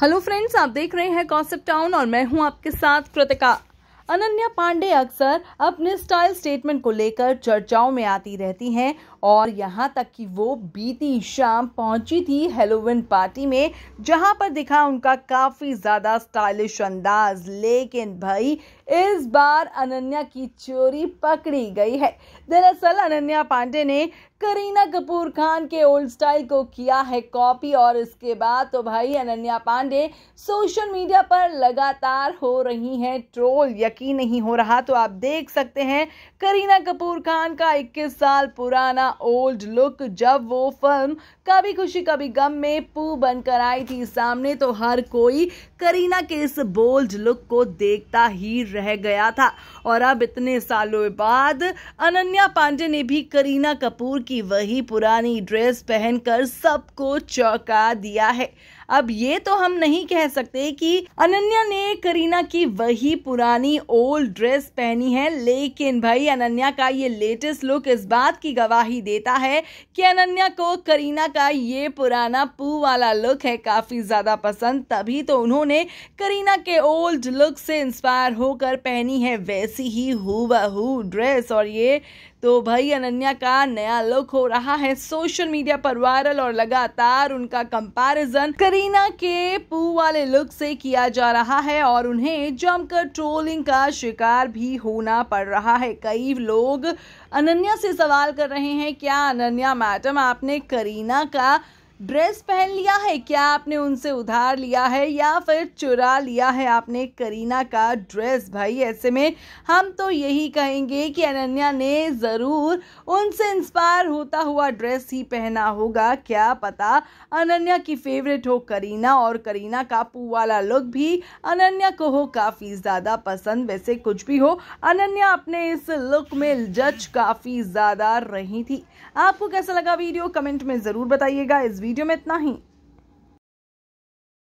hello friends आप देख रहे हैं कॉन्सेप्ट टाउन और मैं हूं आपके साथ कृतिका अनन्या पांडे अक्सर अपने स्टाइल स्टेटमेंट को लेकर चर्चाओं में आती रहती हैं और यहां तक कि वो बीती शाम पहुंची थी हेलोविन पार्टी में जहां पर दिखा उनका काफ़ी ज़्यादा स्टाइलिश अंदाज लेकिन भाई इस बार अनन्या की चोरी पकड़ी गई है दरअसल अनन्या पांडे ने करीना कपूर खान के ओल्ड स्टाइल को किया है कॉपी और इसके बाद तो भाई अनन्या पांडे सोशल मीडिया पर लगातार हो रही हैं ट्रोल यकीन नहीं हो रहा तो आप देख सकते हैं करीना कपूर खान का 21 साल पुराना ओल्ड लुक जब वो फिल्म कभी खुशी कभी गम में पू बनकर आई थी सामने तो हर कोई करीना के इस बोल्ड लुक को देखता ही रह गया था और अब इतने सालों बाद अनन्या पांडे ने भी करीना कपूर की की वही पुरानी ड्रेस पहनकर सबको चौंका दिया है अब ये तो हम नहीं कह सकते कि अनन्या ने करीना की वही पुरानी ओल्ड ड्रेस पहनी है लेकिन भाई अनन्या का ये लेटेस्ट लुक इस बात की गवाही देता है कि अनन्या को करीना का ये पुराना पू वाला लुक है काफ़ी ज़्यादा पसंद तभी तो उन्होंने करीना के ओल्ड लुक से इंस्पायर होकर पहनी है वैसी ही हु ड्रेस और ये तो भाई अनन्या का नया लुक हो रहा है सोशल मीडिया पर वायरल और लगातार उनका कंपैरिजन करीना के पू वाले लुक से किया जा रहा है और उन्हें जमकर ट्रोलिंग का शिकार भी होना पड़ रहा है कई लोग अनन्या से सवाल कर रहे हैं क्या अनन्या मैडम आपने करीना का ड्रेस पहन लिया है क्या आपने उनसे उधार लिया है या फिर चुरा लिया है आपने करीना का ड्रेस भाई ऐसे में हम तो यही कहेंगे कि अनन्या ने ज़रूर उनसे इंस्पायर होता हुआ ड्रेस ही पहना होगा क्या पता अनन्या की फेवरेट हो करीना और करीना का पू वाला लुक भी अनन्या को हो काफ़ी ज़्यादा पसंद वैसे कुछ भी हो अनन्या अपने इस लुक में जज काफ़ी ज़्यादा रही थी आपको कैसा लगा वीडियो कमेंट में ज़रूर बताइएगा इस वीडियो में इतना ही